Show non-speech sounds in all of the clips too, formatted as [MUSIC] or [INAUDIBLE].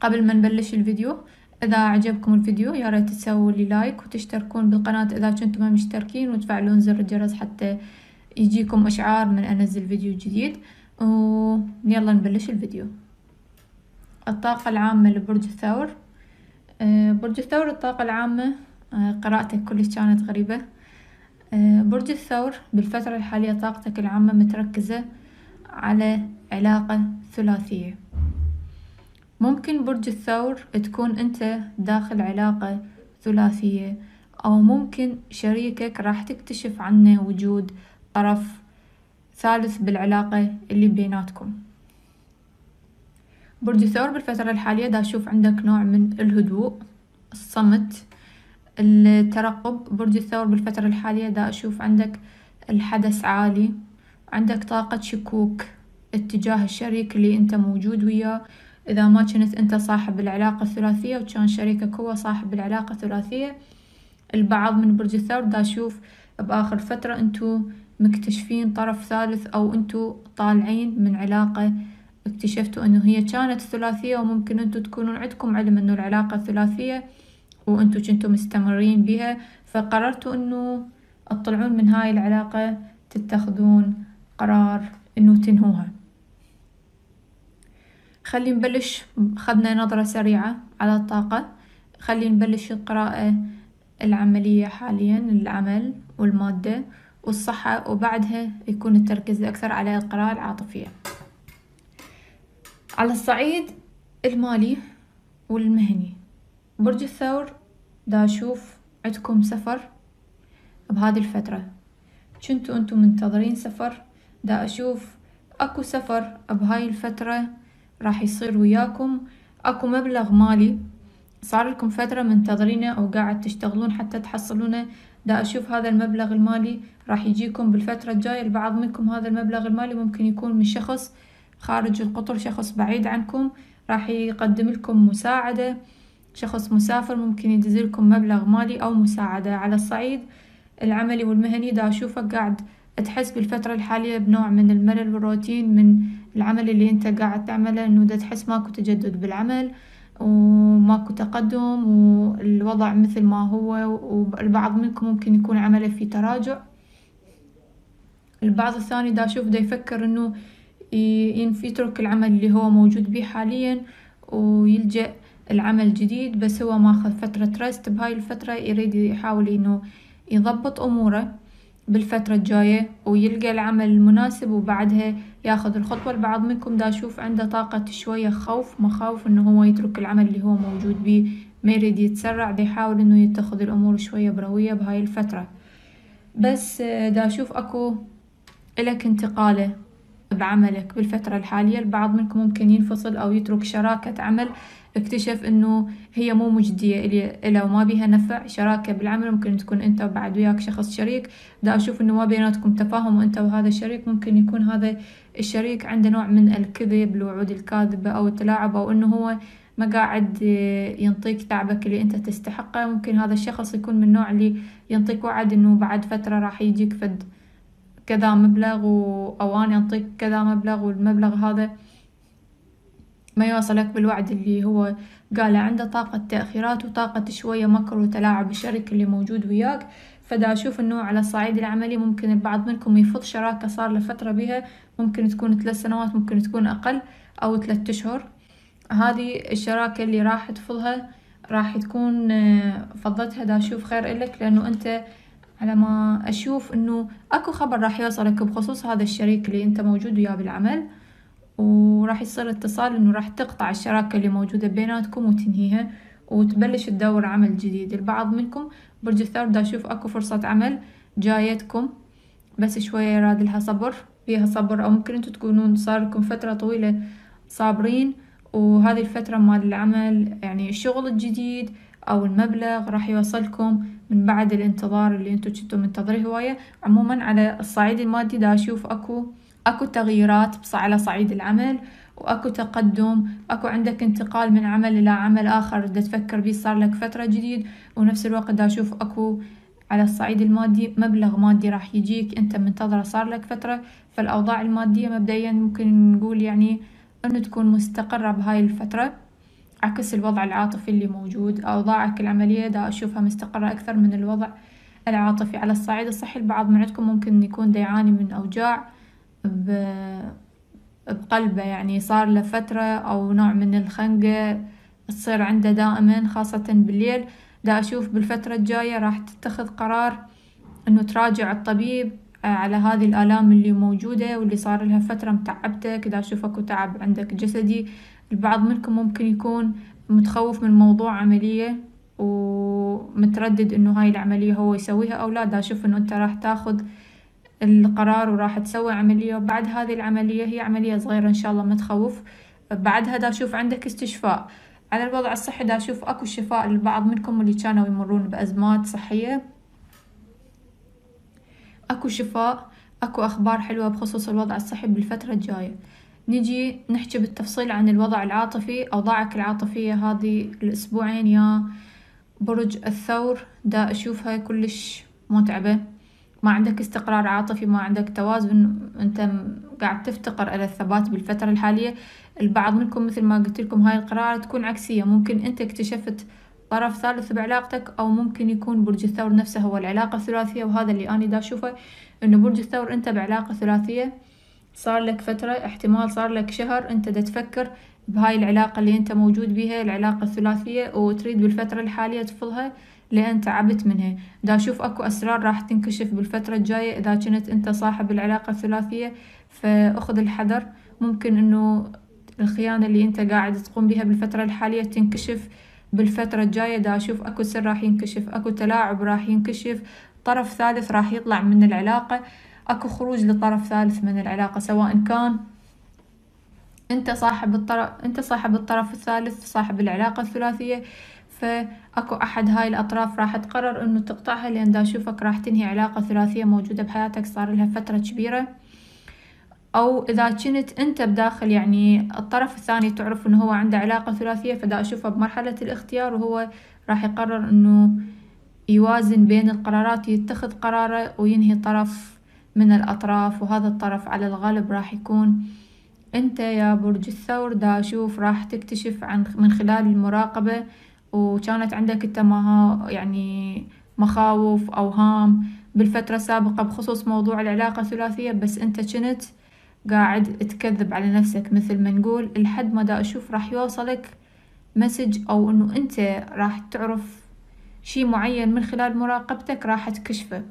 قبل ما نبلش الفيديو إذا عجبكم الفيديو يا ريت تسووا لي لايك وتشتركون بالقناة إذا كنتم ما مشتركين وتفعلون زر الجرس حتى يجيكم إشعار من أنزل فيديو جديد ويلا نبلش الفيديو الطاقة العامة لبرج الثور آه، برج الثور الطاقة العامة آه، قراءته كلش كانت غريبة آه، برج الثور بالفترة الحالية طاقتك العامة متركزة على علاقة ثلاثية ممكن برج الثور تكون انت داخل علاقة ثلاثية او ممكن شريكك راح تكتشف عنه وجود طرف ثالث بالعلاقة اللي بيناتكم برج الثور بالفترة الحالية دا أشوف عندك نوع من الهدوء الصمت الترقب برج الثور بالفترة الحالية دا أشوف عندك الحدث عالي عندك طاقة شكوك اتجاه الشريك اللي انت موجود وياه إذا ما كنت أنت صاحب العلاقة الثلاثية وكان شريكك هو صاحب العلاقة الثلاثية البعض من برج الثور دا أشوف بآخر فترة أنتو مكتشفين طرف ثالث أو أنتو طالعين من علاقة اكتشفتوا أنه هي كانت ثلاثية وممكن أنتو تكونون عندكم علم أنه العلاقة الثلاثية وأنتو كنتوا مستمرين بها فقررتوا أنه تطلعون من هاي العلاقة تتخذون قرار أنه تنهوها خلي نبلش خدنا نظرة سريعة على الطاقة خلي نبلش القراءة العملية حاليا العمل والمادة والصحة وبعدها يكون التركيز أكثر على القراءة العاطفية على الصعيد المالي والمهني برج الثور دا أشوف عندكم سفر بهذه الفترة كنتوا أنتم منتظرين سفر دا أشوف أكو سفر بهاي الفترة راح يصير وياكم اكو مبلغ مالي صار لكم فترة منتظرينه او قاعد تشتغلون حتى تحصلونه دا اشوف هذا المبلغ المالي راح يجيكم بالفترة الجاية البعض منكم هذا المبلغ المالي ممكن يكون من شخص خارج القطر شخص بعيد عنكم راح يقدم لكم مساعدة شخص مسافر ممكن يدزلكم مبلغ مالي او مساعدة على الصعيد العملي والمهني دا اشوفك قاعد تحس بالفترة الحالية بنوع من الملل والروتين من العمل اللي انت قاعد تعمله انه دا تحس ماكو تجدد بالعمل وماكو تقدم والوضع مثل ما هو والبعض منكم ممكن يكون عمله في تراجع البعض الثاني دا أشوف دا يفكر إنه يترك العمل اللي هو موجود بيه حاليا ويلجأ العمل جديد بس هو ماخذ فترة رست بهاي الفترة يريد يحاول إنه يضبط أموره بالفترة الجاية ويلقى العمل المناسب وبعدها ياخذ الخطوة البعض منكم دا أشوف عنده طاقة شوية خوف مخاوف إنه هو يترك العمل اللي هو موجود بيه ما يريد يتسرع دا يحاول إنه يتخذ الأمور شوية بروية بهاي الفترة بس دا أشوف أكو إلك انتقالة بعملك بالفترة الحالية البعض منكم ممكن ينفصل أو يترك شراكة عمل اكتشف انه هي مو مجدية الي إلا وما بيها نفع شراكة بالعمل ممكن تكون انت وبعد وياك شخص شريك دا اشوف انه ما بيناتكم تفاهم وانت وهذا الشريك ممكن يكون هذا الشريك عنده نوع من الكذب الوعود الكاذبة او التلاعب او انه هو ما قاعد آه، ينطيك تعبك اللي انت تستحقه ممكن هذا الشخص يكون من النوع اللي ينطيك وعد انه بعد فترة راح يجيك فد كذا مبلغ و... او انا انطيك كذا مبلغ والمبلغ هذا ما يوصلك بالوعد اللي هو قاله عنده طاقة تأخيرات وطاقة شوية مكر وتلاعب الشريك اللي موجود وياك فدا أشوف إنه على الصعيد العملي ممكن البعض منكم يفض شراكة صار لفترة بها ممكن تكون ثلاث سنوات ممكن تكون أقل أو ثلاثة أشهر هذه الشراكة اللي راح تفضها راح تكون آه، فضتها دا أشوف خير إلك لأنه أنت على ما أشوف إنه أكو خبر راح يوصلك بخصوص هذا الشريك اللي أنت موجود وياه بالعمل وراح يصير اتصال انه راح تقطع الشراكة اللي موجودة بيناتكم وتنهيها وتبلش تدور عمل جديد البعض منكم برج الثور دا أشوف أكو فرصة عمل جايتكم بس شوية لها صبر فيها صبر أو ممكن انتو تكونون صار لكم فترة طويلة صابرين وهذه الفترة مال العمل يعني الشغل الجديد أو المبلغ راح يوصلكم من بعد الانتظار اللي انتو كنتوا منتظريه هواية عموما على الصعيد المادي دا أشوف أكو اكو تغييرات على صعيد العمل واكو تقدم اكو عندك انتقال من عمل الى عمل اخر بدك تفكر بيه صار لك فترة جديد ونفس الوقت دا اشوف اكو على الصعيد المادي مبلغ مادي راح يجيك انت منتظره صار لك فترة فالاوضاع المادية مبدئيا ممكن نقول يعني انه تكون مستقرة بهاي الفترة عكس الوضع العاطفي اللي موجود اوضاعك العملية دا اشوفها مستقرة اكثر من الوضع العاطفي على الصعيد الصحي البعض من عندكم ممكن يكون دا يعاني من اوجاع بقلبه يعني صار له فترة أو نوع من الخنقة تصير عنده دائما خاصة بالليل دا أشوف بالفترة الجاية راح تتخذ قرار إنه تراجع الطبيب على هذه الآلام اللي موجودة واللي صار لها فترة متعبتك دا أشوف أكو تعب عندك جسدي البعض منكم ممكن يكون متخوف من موضوع عملية ومتردد إنه هاي العملية هو يسويها أو لا دا أشوف إنه أنت راح تاخذ القرار وراح تسوي عملية بعد هذه العملية هي عملية صغيرة إن شاء الله ما تخوف بعدها دا أشوف عندك استشفاء على الوضع الصحي دا أشوف أكو شفاء للبعض منكم اللي كانوا يمرون بأزمات صحية أكو شفاء أكو أخبار حلوة بخصوص الوضع الصحي بالفترة الجاية نجي نحكي بالتفصيل عن الوضع العاطفي أوضاعك العاطفية هذه الأسبوعين يا برج الثور دا أشوفها كلش متعبة ما عندك استقرار عاطفي ما عندك توازن انت قاعد تفتقر الى الثبات بالفتره الحاليه البعض منكم مثل ما قلت لكم هاي القرارات تكون عكسيه ممكن انت اكتشفت طرف ثالث بعلاقتك او ممكن يكون برج الثور نفسه هو العلاقه الثلاثيه وهذا اللي انا دا اشوفه انه برج الثور انت بعلاقه ثلاثيه صار لك فترة احتمال صار لك شهر انت دا تفكر بهاي العلاقة اللي انت موجود بيها العلاقة الثلاثية وتريد بالفترة الحالية تفضها لأن تعبت منها دا أشوف أكو أسرار راح تنكشف بالفترة الجاية إذا كنت أنت صاحب العلاقة الثلاثية فأخذ الحذر ممكن أنه الخيانة اللي أنت قاعد تقوم بها بالفترة الحالية تنكشف بالفترة الجاية دا أشوف أكو سر راح ينكشف أكو تلاعب راح ينكشف طرف ثالث راح يطلع من العلاقة أكو خروج لطرف ثالث من العلاقة سواء كان انت صاحب الطرف انت صاحب الطرف الثالث صاحب العلاقه الثلاثيه فأكو أحد هاي الأطراف راح تقرر إنه تقطعها لأن دا أشوفك راح تنهي علاقة ثلاثية موجودة بحياتك صار لها فترة كبيرة أو إذا كنت أنت بداخل يعني الطرف الثاني تعرف إنه هو عنده علاقة ثلاثية فدا أشوفه بمرحلة الاختيار وهو راح يقرر إنه يوازن بين القرارات يتخذ قراره وينهي طرف من الأطراف وهذا الطرف على الغالب راح يكون أنت يا برج الثور دا أشوف راح تكتشف عن من خلال المراقبة وكانت عندك انت يعني مخاوف اوهام بالفترة السابقة بخصوص موضوع العلاقة الثلاثية بس انت كنت قاعد تكذب على نفسك مثل ما نقول لحد ما دا اشوف راح يوصلك مسج او انه انت راح تعرف شي معين من خلال مراقبتك راح تكشفه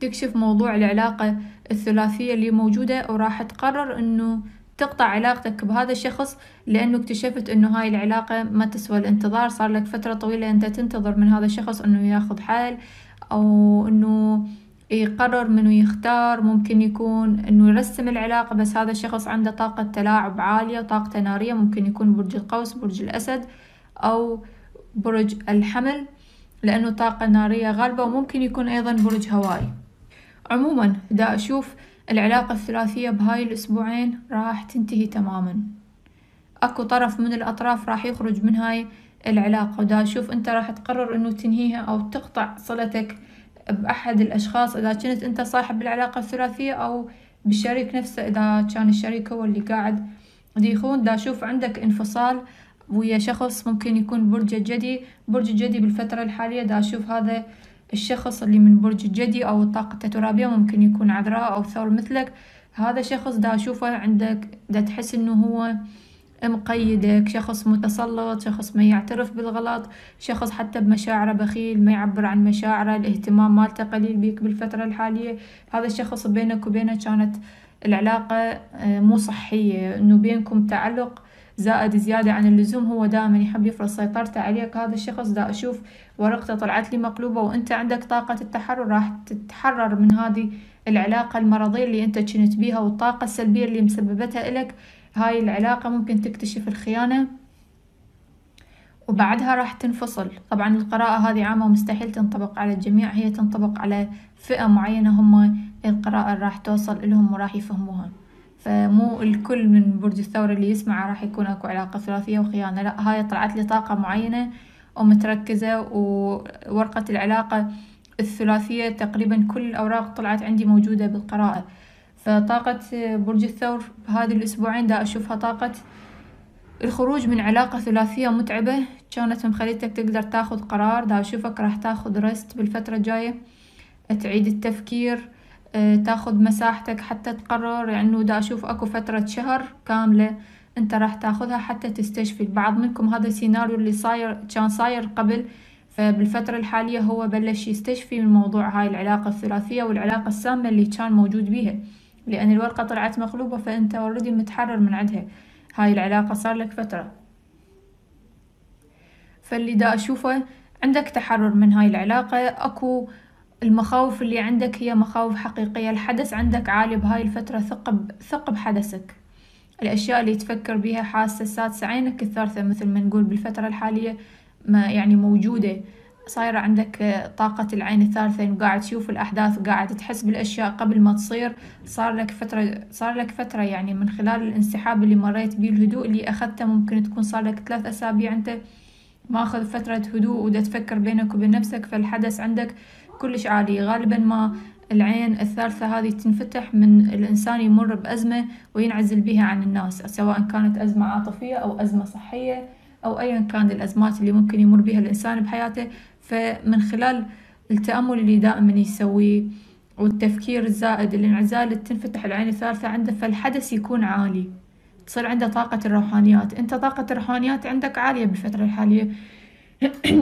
تكشف موضوع العلاقة الثلاثية اللي موجودة وراح تقرر انه تقطع علاقتك بهذا الشخص لأنه اكتشفت أنه هاي العلاقة ما تسوى الانتظار صار لك فترة طويلة أنت تنتظر من هذا الشخص أنه ياخذ حل أو أنه يقرر منو يختار ممكن يكون انه يرسم العلاقة بس هذا الشخص عنده طاقة تلاعب عالية وطاقة نارية ممكن يكون برج القوس برج الأسد أو برج الحمل لأنه طاقة نارية غالبة وممكن يكون أيضا برج هواي عموما دا أشوف العلاقة الثلاثية بهاي الأسبوعين راح تنتهي تماما أكو طرف من الأطراف راح يخرج من هاي العلاقة ودا أشوف أنت راح تقرر أنه تنهيها أو تقطع صلتك بأحد الأشخاص إذا كنت أنت صاحب العلاقة الثلاثية أو بالشريك نفسه إذا كان الشريك هو اللي قاعد ديخون دا أشوف عندك انفصال ويا شخص ممكن يكون برج الجدي برج الجدي بالفترة الحالية دا أشوف هذا الشخص اللي من برج الجدي أو الطاقة الترابية ممكن يكون عذراء أو ثور مثلك هذا شخص دا أشوفه عندك دا تحس إنه هو مقيدك شخص متسلط شخص ما يعترف بالغلط شخص حتى بمشاعره بخيل ما يعبر عن مشاعره الاهتمام مالته قليل بيك بالفترة الحالية هذا الشخص بينك وبينه كانت العلاقة آه، مو صحية انه بينكم تعلق زائد زيادة عن اللزوم هو دائما يحب يفرض سيطرته عليك هذا الشخص دا أشوف ورقته طلعت لي مقلوبة وأنت عندك طاقة التحرر راح تتحرر من هذه العلاقة المرضية اللي أنت كنت بيها والطاقة السلبية اللي مسببتها إلك هاي العلاقة ممكن تكتشف الخيانة وبعدها راح تنفصل طبعا القراءة هذه عامة ومستحيل تنطبق على الجميع هي تنطبق على فئة معينة هم القراءة راح توصل لهم وراح يفهموها فمو الكل من برج الثور اللي يسمع راح يكون اكو علاقة ثلاثية وخيانة لا هاي طلعت لي طاقة معينة ومتركزة وورقة العلاقة الثلاثية تقريبا كل الأوراق طلعت عندي موجودة بالقراءة فطاقة برج الثور هذه الأسبوعين دا أشوفها طاقة الخروج من علاقة ثلاثية متعبة كانت مخليتك تقدر تاخذ قرار دا أشوفك راح تاخذ رست بالفترة الجاية تعيد التفكير آه، تاخذ مساحتك حتى تقرر يعني دا أشوف أكو فترة شهر كاملة أنت راح تاخذها حتى تستشفي البعض منكم هذا السيناريو اللي صاير كان صاير قبل فبالفترة الحالية هو بلش يستشفي من موضوع هاي العلاقة الثلاثية والعلاقة السامة اللي كان موجود بيها لأن الورقة طلعت مقلوبة فأنت اوريدي متحرر من عندها هاي العلاقة صار لك فترة فاللي دا أشوفه عندك تحرر من هاي العلاقة أكو المخاوف اللي عندك هي مخاوف حقيقية الحدث عندك عالي بهاي الفترة ثق ثق بحدثك الأشياء اللي تفكر بها حاسة سادسة عينك الثالثة مثل ما نقول بالفترة الحالية ما يعني موجودة صايرة عندك آه، طاقة العين الثالثة قاعد تشوف الأحداث وقاعد تحس بالأشياء قبل ما تصير صار لك فترة صار لك فترة يعني من خلال الانسحاب اللي مريت بيه الهدوء اللي أخذته ممكن تكون صار لك ثلاث أسابيع أنت ماخذ فترة هدوء ودا تفكر بينك وبين نفسك فالحدث عندك كلش عالية غالبا ما العين الثالثة هذه تنفتح من الإنسان يمر بأزمة وينعزل بها عن الناس سواء كانت أزمة عاطفية أو أزمة صحية أو أيا كان الأزمات اللي ممكن يمر بها الإنسان بحياته فمن خلال التأمل اللي دائما يسويه والتفكير الزائد الانعزال تنفتح العين الثالثة عنده فالحدث يكون عالي تصير عنده طاقة الروحانيات انت طاقة الروحانيات عندك عالية بالفترة الحالية [CLEARS THROAT]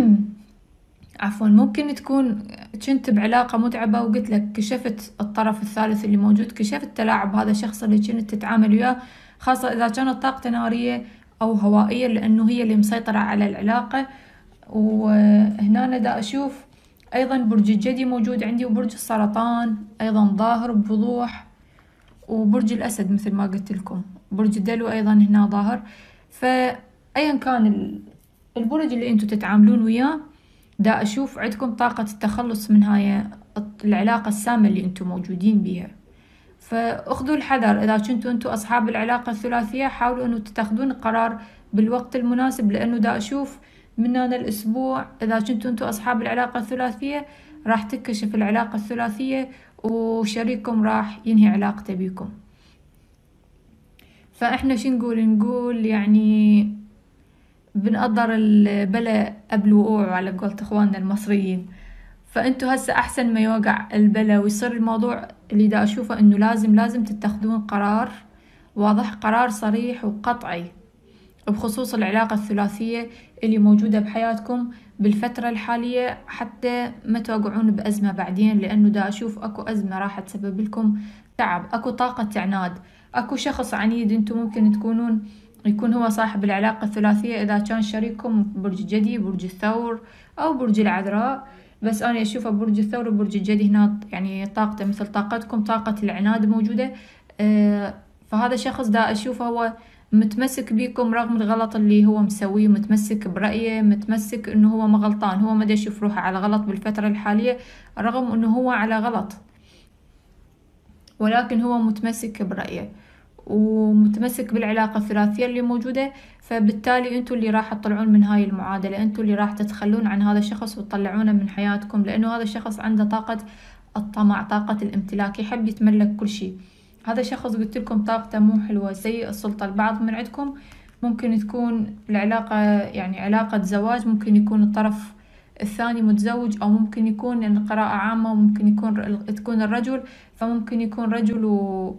عفوا ممكن تكون كنت بعلاقة متعبة وقلت لك كشفت الطرف الثالث اللي موجود كشفت تلاعب هذا الشخص اللي كنت تتعامل وياه خاصة إذا كانت طاقته نارية أو هوائية لأنه هي اللي مسيطرة على العلاقة وهنا دا أشوف أيضا برج الجدي موجود عندي وبرج السرطان أيضا ظاهر بوضوح وبرج الأسد مثل ما قلت لكم برج الدلو أيضا هنا ظاهر فأيا كان البرج اللي أنتم تتعاملون وياه دا أشوف عندكم طاقة التخلص من هاي العلاقة السامة اللي أنتم موجودين بيها فأخذوا الحذر إذا كنتوا أنتم أصحاب العلاقة الثلاثية حاولوا أنه تتخذون قرار بالوقت المناسب لأنه دا أشوف من هذا الأسبوع إذا كنتوا أنتم أصحاب العلاقة الثلاثية راح تكشف العلاقة الثلاثية وشريككم راح ينهي علاقته بيكم فإحنا شو نقول نقول يعني بنقدر البلا قبل وقوعه على قولة اخواننا المصريين فانتو هسه احسن ما يوقع البلا ويصير الموضوع اللي دا اشوفه انه لازم لازم تتخذون قرار واضح قرار صريح وقطعي بخصوص العلاقة الثلاثية اللي موجودة بحياتكم بالفترة الحالية حتى ما توقعون بأزمة بعدين لأنه دا أشوف أكو أزمة راح تسبب لكم تعب أكو طاقة عناد أكو شخص عنيد أنتم ممكن تكونون يكون هو صاحب العلاقة الثلاثية إذا كان شريككم برج الجدي برج الثور أو برج العذراء بس أنا أشوف برج الثور وبرج الجدي هنا يعني طاقته مثل طاقتكم طاقة العناد موجودة آه، فهذا شخص دا أشوفه هو متمسك بيكم رغم الغلط اللي هو مسويه متمسك برأيه متمسك انه هو ما غلطان هو ما يشوف روحه على غلط بالفترة الحالية رغم انه هو على غلط ولكن هو متمسك برأيه ومتمسك بالعلاقة الثلاثية اللي موجودة فبالتالي انتوا اللي راح تطلعون من هاي المعادلة انتوا اللي راح تتخلون عن هذا الشخص وتطلعونه من حياتكم لانه هذا الشخص عنده طاقة الطمع طاقة الامتلاك يحب يتملك كل شيء هذا شخص قلت لكم طاقته مو حلوة سيء السلطة البعض من عندكم ممكن تكون العلاقة يعني علاقة زواج ممكن يكون الطرف الثاني متزوج أو ممكن يكون القراءة عامة وممكن يكون تكون الرجل فممكن يكون رجل و...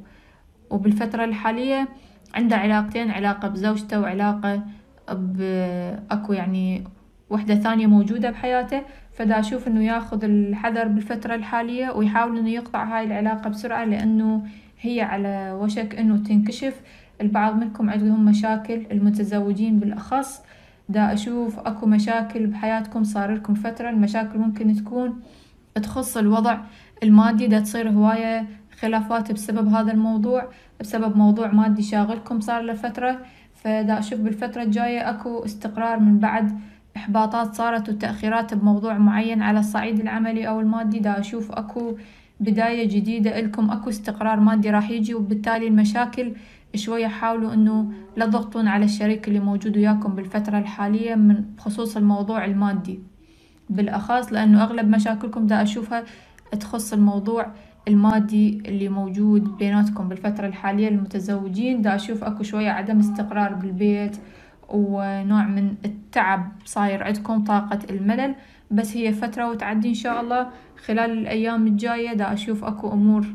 وبالفترة الحالية عنده علاقتين علاقة بزوجته وعلاقة بأكو يعني وحدة ثانية موجودة بحياته فدا أشوف إنه ياخذ الحذر بالفترة الحالية ويحاول إنه يقطع هاي العلاقة بسرعة لأنه هي على وشك إنه تنكشف البعض منكم عندهم مشاكل المتزوجين بالأخص دا أشوف أكو مشاكل بحياتكم صار لكم فترة المشاكل ممكن تكون تخص الوضع المادي دا تصير هواية خلافات بسبب هذا الموضوع بسبب موضوع مادي شاغلكم صار لفترة فدا أشوف بالفترة الجاية أكو استقرار من بعد إحباطات صارت وتأخيرات بموضوع معين على الصعيد العملي أو المادي دا أشوف أكو بداية جديدة إلكم أكو استقرار مادي راح يجي وبالتالي المشاكل شوية حاولوا أنه لا تضغطون على الشريك اللي موجود وياكم بالفترة الحالية من بخصوص الموضوع المادي بالأخص لأنه أغلب مشاكلكم دا أشوفها تخص الموضوع المادي اللي موجود بيناتكم بالفترة الحالية المتزوجين دا أشوف أكو شوية عدم استقرار بالبيت ونوع من التعب صاير عندكم طاقة الملل بس هي فترة وتعدي إن شاء الله خلال الأيام الجاية دا أشوف أكو أمور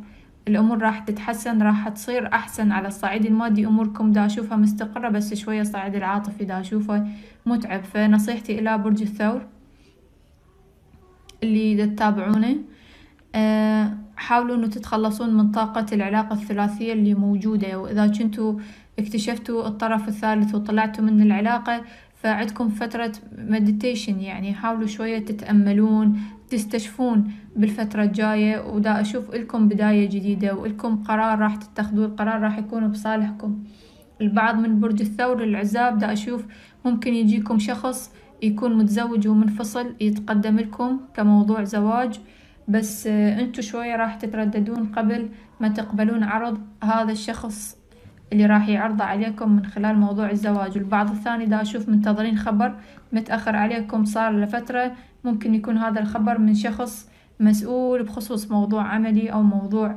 الأمور راح تتحسن راح تصير أحسن على الصعيد المادي أموركم دا أشوفها مستقرة بس شوية الصعيد العاطفي دا أشوفه متعب فنصيحتي إلى برج الثور اللي دا تتابعونه حاولوا انه تتخلصون من طاقة العلاقة الثلاثية اللي موجودة واذا كنتوا اكتشفتوا الطرف الثالث وطلعتوا من العلاقة فعندكم فترة مديتيشن يعني حاولوا شوية تتأملون تستشفون بالفترة الجاية ودا أشوف إلكم بداية جديدة وإلكم قرار راح تتخذوه القرار راح يكون بصالحكم البعض من برج الثور العزاب دا أشوف ممكن يجيكم شخص يكون متزوج ومنفصل يتقدم لكم كموضوع زواج بس انتوا شوية راح تترددون قبل ما تقبلون عرض هذا الشخص اللي راح يعرضه عليكم من خلال موضوع الزواج والبعض الثاني دا أشوف منتظرين خبر متأخر عليكم صار لفترة ممكن يكون هذا الخبر من شخص مسؤول بخصوص موضوع عملي أو موضوع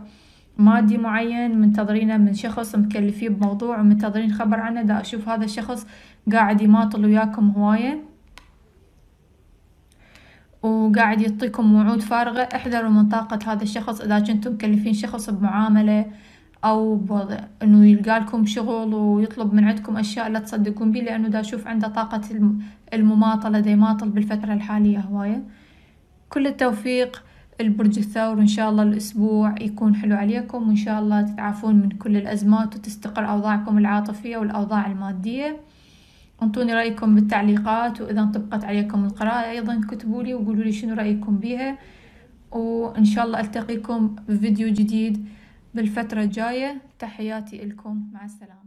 مادي معين منتظرينه من شخص مكلفيه بموضوع ومنتظرين خبر عنه دا أشوف هذا الشخص قاعد يماطل وياكم هواية وقاعد يعطيكم وعود فارغة احذروا من طاقة هذا الشخص إذا كنتم مكلفين شخص بمعاملة أو بوضع إنه يلقالكم شغل ويطلب من عندكم أشياء لا تصدقون بيه لأنه دا أشوف عنده طاقة المماطلة دا يماطل بالفترة الحالية هواية كل التوفيق البرج الثور إن شاء الله الأسبوع يكون حلو عليكم وإن شاء الله تتعافون من كل الأزمات وتستقر أوضاعكم العاطفية والأوضاع المادية انطوني رايكم بالتعليقات واذا انطبقت عليكم القراءه ايضا كتبوا لي وقولوا لي شنو رايكم بها وان شاء الله التقيكم بفيديو جديد بالفتره الجايه تحياتي لكم مع السلامه